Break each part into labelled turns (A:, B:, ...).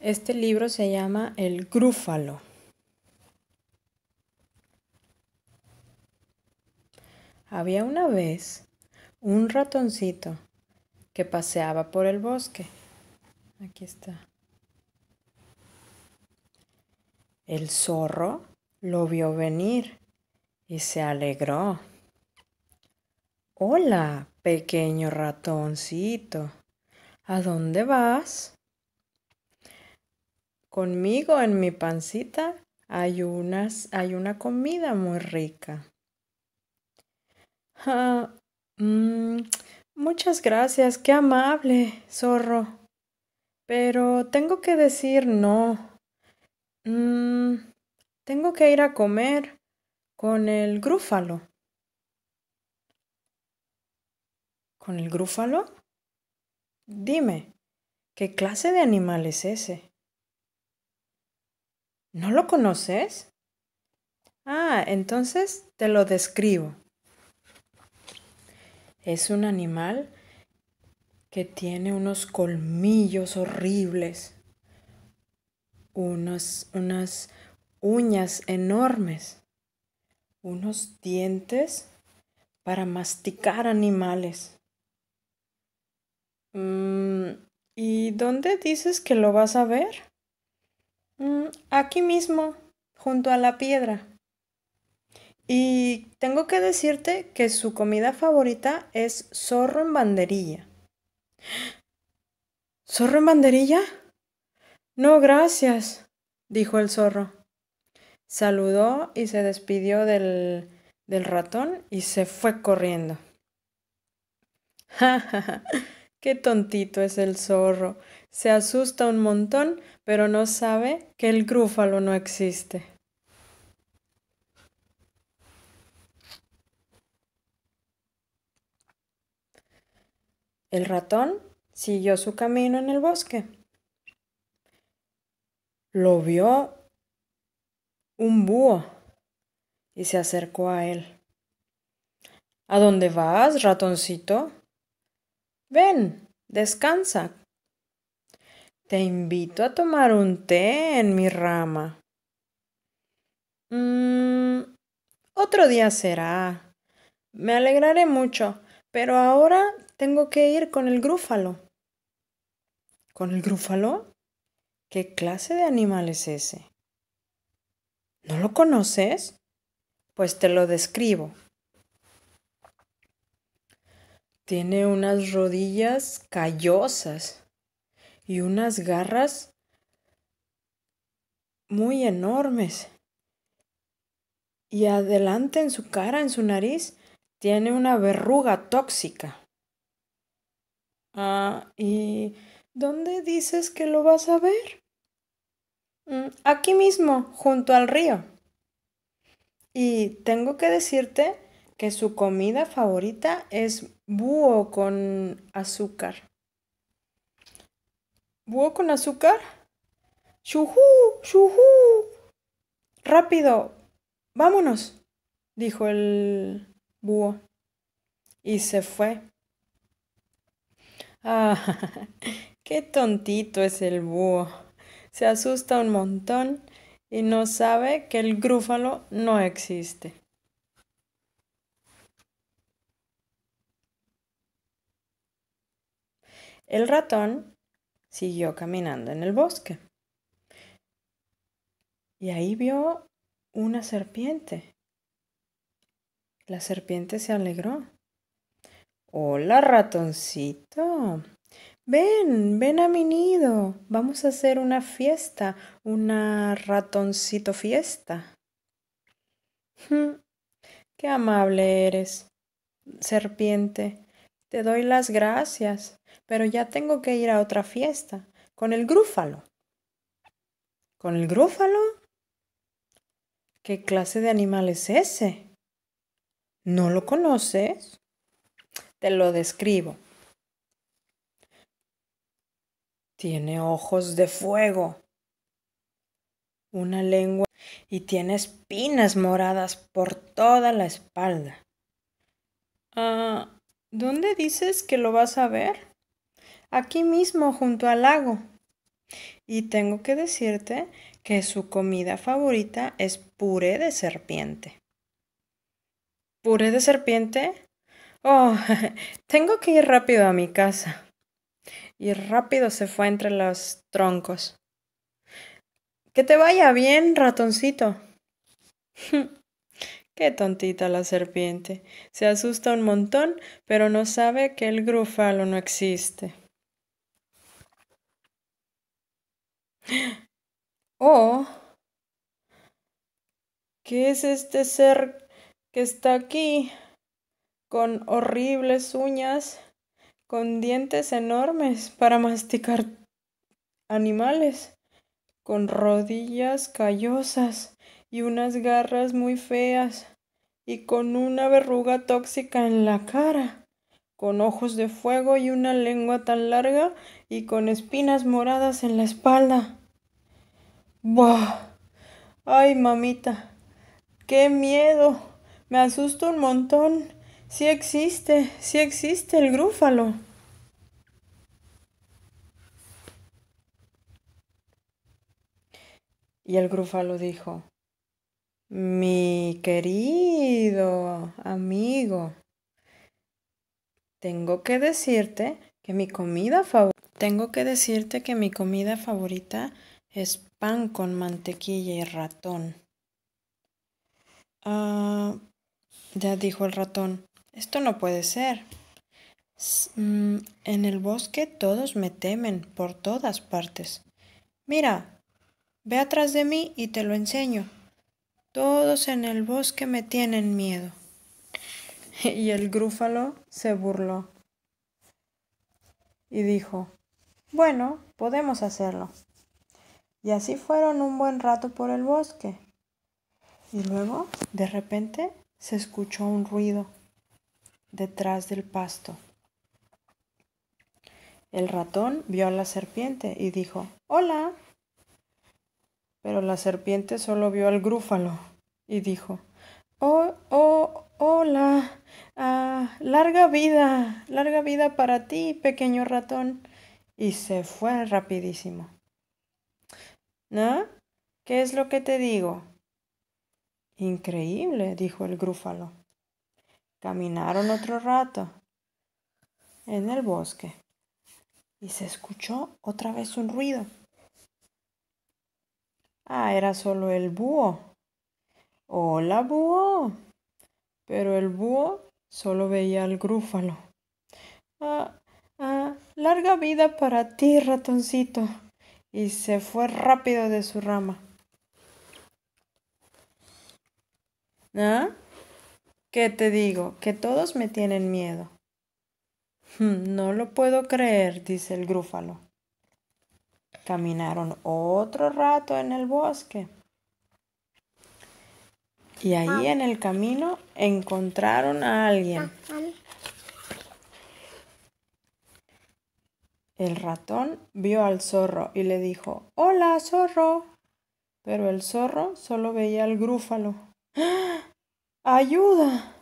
A: Este libro se llama El Grúfalo. Había una vez un ratoncito que paseaba por el bosque. Aquí está. El zorro lo vio venir y se alegró. Hola, pequeño ratoncito. ¿A dónde vas? Conmigo en mi pancita hay, unas, hay una comida muy rica. Ah, mm, muchas gracias, qué amable, zorro. Pero tengo que decir no. Mm, tengo que ir a comer con el grúfalo. ¿Con el grúfalo? Dime, ¿qué clase de animal es ese? ¿No lo conoces? Ah, entonces te lo describo. Es un animal que tiene unos colmillos horribles, unas uñas enormes, unos dientes para masticar animales. Mm, ¿Y dónde dices que lo vas a ver? Mm, aquí mismo, junto a la piedra. Y tengo que decirte que su comida favorita es zorro en banderilla. ¿Zorro en banderilla? No, gracias, dijo el zorro. Saludó y se despidió del, ratón y se fue corriendo. Qué tontito es el zorro. Se asusta un montón, pero no sabe que el grúfalo no existe. El ratón siguió su camino en el bosque. Lo vio un búho y se acercó a él. ¿A dónde vas, ratoncito? Ven, descansa. Te invito a tomar un té en mi rama. Mm, otro día será. Me alegraré mucho, pero ahora tengo que ir con el grúfalo. ¿Con el grúfalo? ¿Qué clase de animal es ese? ¿No lo conoces? Pues te lo describo. Tiene unas rodillas callosas y unas garras muy enormes. Y adelante en su cara, en su nariz, tiene una verruga tóxica. Ah, ¿y dónde dices que lo vas a ver? Mm, aquí mismo, junto al río. Y tengo que decirte que su comida favorita es búho con azúcar. ¿Búho con azúcar? ¡Shuhu! ¡Shuhu! ¡Rápido! ¡Vámonos! dijo el búho. Y se fue. ¡Ah! ¡Qué tontito es el búho! Se asusta un montón y no sabe que el grúfalo no existe. El ratón siguió caminando en el bosque. Y ahí vio una serpiente. La serpiente se alegró. Hola, ratoncito. Ven, ven a mi nido. Vamos a hacer una fiesta, una ratoncito fiesta. Hm, qué amable eres, serpiente, te doy las gracias, pero ya tengo que ir a otra fiesta, con el grúfalo. ¿Con el grúfalo? ¿Qué clase de animal es ese? ¿No lo conoces? Te lo describo. Tiene ojos de fuego, una lengua y tiene espinas moradas por toda la espalda. Ah, ¿Dónde dices que lo vas a ver? Aquí mismo, junto al lago. Y tengo que decirte que su comida favorita es puré de serpiente. ¿Puré de serpiente? Oh, tengo que ir rápido a mi casa. Y rápido se fue entre los troncos. Que te vaya bien, ratoncito. Qué tontita la serpiente. Se asusta un montón, pero no sabe que el grufalo no existe. Oh, ¿qué es este ser que está aquí? Con horribles uñas, con dientes enormes para masticar animales, con rodillas callosas y unas garras muy feas, y con una verruga tóxica en la cara, con ojos de fuego y una lengua tan larga y con espinas moradas en la espalda. ¡Bah! ¡Ay, mamita! ¡Qué miedo! Me asusto un montón. Sí existe, sí existe el grúfalo. Y el grúfalo dijo, mi querido amigo, tengo que decirte que mi comida favorita tengo que decirte que mi comida favorita es pan con mantequilla y ratón. Ah, ya dijo el ratón, esto no puede ser. Mm, en el bosque todos me temen por todas partes. Mira, ve atrás de mí y te lo enseño. Todos en el bosque me tienen miedo. Y el grúfalo se burló y dijo, bueno, podemos hacerlo. Y así fueron un buen rato por el bosque. Y luego, de repente, se escuchó un ruido detrás del pasto. El ratón vio a la serpiente y dijo, Hola. Pero la serpiente solo vio al grúfalo y dijo, Oh, oh, hola, ah, larga vida, larga vida para ti, pequeño ratón. Y se fue rapidísimo. ¿No? ¿Qué es lo que te digo? Increíble, dijo el grúfalo. Caminaron otro rato en el bosque y se escuchó otra vez un ruido. Ah, era solo el búho. Hola, búho. Pero el búho solo veía al grúfalo. Ah, ah, larga vida para ti, ratoncito. Y se fue rápido de su rama. ¿Ah? ¿Qué te digo? Que todos me tienen miedo. Hmm, no lo puedo creer, dice el grúfalo. Caminaron otro rato en el bosque. Y ahí ah. en el camino encontraron a alguien. Ah, el ratón vio al zorro y le dijo, Hola, zorro. Pero el zorro solo veía al grúfalo. Ah, ¡Ayuda!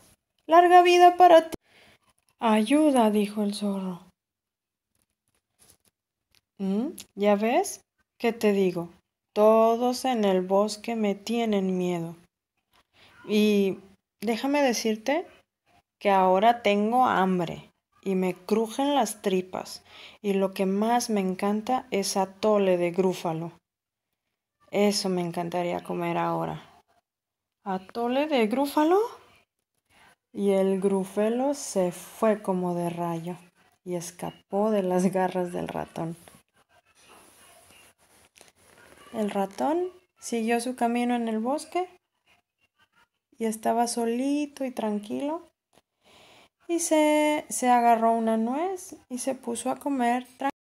A: ¡Larga vida para ti! Ayuda, dijo el zorro. ¿Mm? ¿Ya ves? ¿Qué te digo? Todos en el bosque me tienen miedo. Y déjame decirte que ahora tengo hambre y me crujen las tripas y lo que más me encanta es atole de grúfalo. Eso me encantaría comer ahora. ¿Atole de grúfalo? Y el grúfelo se fue como de rayo y escapó de las garras del ratón. El ratón siguió su camino en el bosque y estaba solito y tranquilo. Y se, se agarró una nuez y se puso a comer tranquilo.